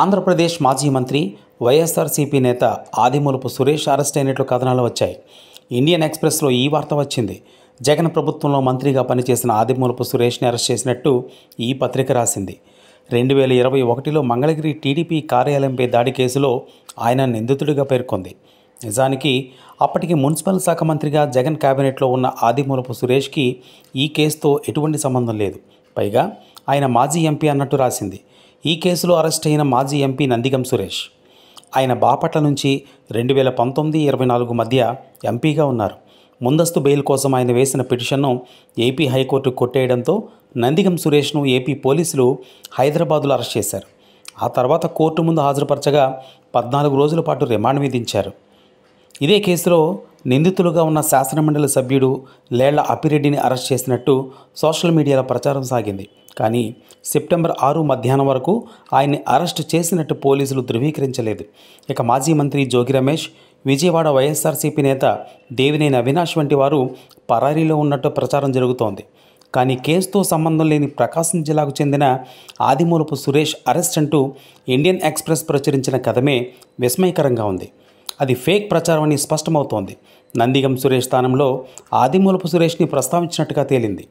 ఆంధ్రప్రదేశ్ మాజీ మంత్రి వైఎస్ఆర్సీపీ నేత ఆదిమూలపు సురేష్ అరెస్ట్ అయినట్లు కథనాలు వచ్చాయి ఇండియన్ ఎక్స్ప్రెస్లో ఈ వార్త వచ్చింది జగన్ ప్రభుత్వంలో మంత్రిగా పనిచేసిన ఆదిమూలపు సురేష్ని అరెస్ట్ చేసినట్టు ఈ పత్రిక రాసింది రెండు వేల ఇరవై ఒకటిలో మంగళగిరి టీడీపీ కార్యాలయంపై దాడి కేసులో ఆయన నిందితుడిగా పేర్కొంది నిజానికి అప్పటికి మున్సిపల్ శాఖ మంత్రిగా జగన్ కేబినెట్లో ఉన్న ఆదిమూలపు సురేష్కి ఈ కేసుతో ఎటువంటి సంబంధం లేదు పైగా ఆయన మాజీ ఎంపీ అన్నట్టు రాసింది ఈ కేసులో అరెస్ట్ అయిన మాజీ ఎంపీ నందిగం సురేష్ ఆయన బాపట్ల నుంచి రెండు వేల పంతొమ్మిది ఇరవై నాలుగు మధ్య ఎంపీగా ఉన్నారు ముందస్తు బెయిల్ కోసం ఆయన వేసిన పిటిషన్ను ఏపీ హైకోర్టు కొట్టేయడంతో నందిగం సురేష్ను ఏపీ పోలీసులు హైదరాబాదులో అరెస్ట్ చేశారు ఆ తర్వాత కోర్టు ముందు హాజరుపరచగా పద్నాలుగు రోజుల పాటు రిమాండ్ విధించారు ఇదే కేసులో నిందితులుగా ఉన్న శాసనమండలి సభ్యుడు లేళ్ల అపిరెడ్డిని అరెస్ట్ చేసినట్టు సోషల్ మీడియాలో ప్రచారం సాగింది కానీ సెప్టెంబర్ ఆరు మధ్యాహ్నం వరకు ఆయన్ని అరెస్టు చేసినట్టు పోలీసులు ధృవీకరించలేదు ఇక మాజీ మంత్రి జోగి రమేష్ విజయవాడ వైఎస్ఆర్సీపీ నేత దేవినేని అవినాష్ వంటి వారు పరారీలో ఉన్నట్టు ప్రచారం జరుగుతోంది కానీ కేసుతో సంబంధం లేని ప్రకాశం జిల్లాకు చెందిన ఆదిమూలపు సురేష్ అరెస్ట్ అంటూ ఇండియన్ ఎక్స్ప్రెస్ ప్రచురించిన కథమే విస్మయకరంగా ఉంది అది ఫేక్ ప్రచారం అని స్పష్టమవుతోంది నందిగం సురేష్ స్థానంలో ఆదిమూలపు సురేష్ని ప్రస్తావించినట్టుగా తేలింది